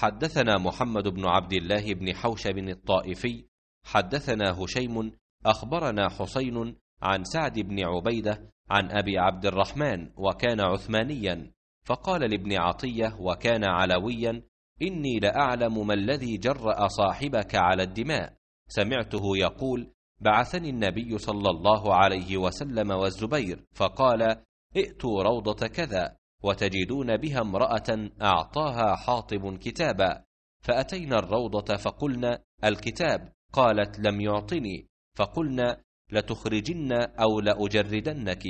حدثنا محمد بن عبد الله بن حوشب الطائفي حدثنا هشيم اخبرنا حسين عن سعد بن عبيده عن ابي عبد الرحمن وكان عثمانيا فقال لابن عطيه وكان علويا اني لاعلم ما الذي جرا صاحبك على الدماء سمعته يقول بعثني النبي صلى الله عليه وسلم والزبير فقال ائتوا روضه كذا وتجدون بها امرأة أعطاها حاطب كتابا فأتينا الروضة فقلنا الكتاب قالت لم يعطني فقلنا لتخرجن أو لأجردنك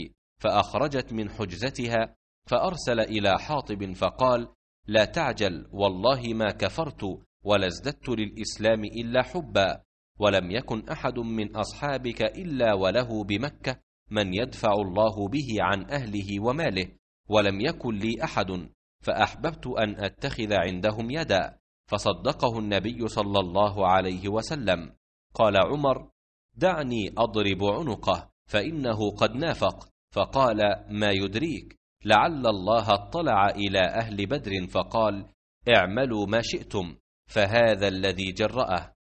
فأخرجت من حجزتها فأرسل إلى حاطب فقال لا تعجل والله ما كفرت ولا ازددت للإسلام إلا حبا ولم يكن أحد من أصحابك إلا وله بمكة من يدفع الله به عن أهله وماله ولم يكن لي احد فاحببت ان اتخذ عندهم يدا فصدقه النبي صلى الله عليه وسلم قال عمر دعني اضرب عنقه فانه قد نافق فقال ما يدريك لعل الله اطلع الى اهل بدر فقال اعملوا ما شئتم فهذا الذي جراه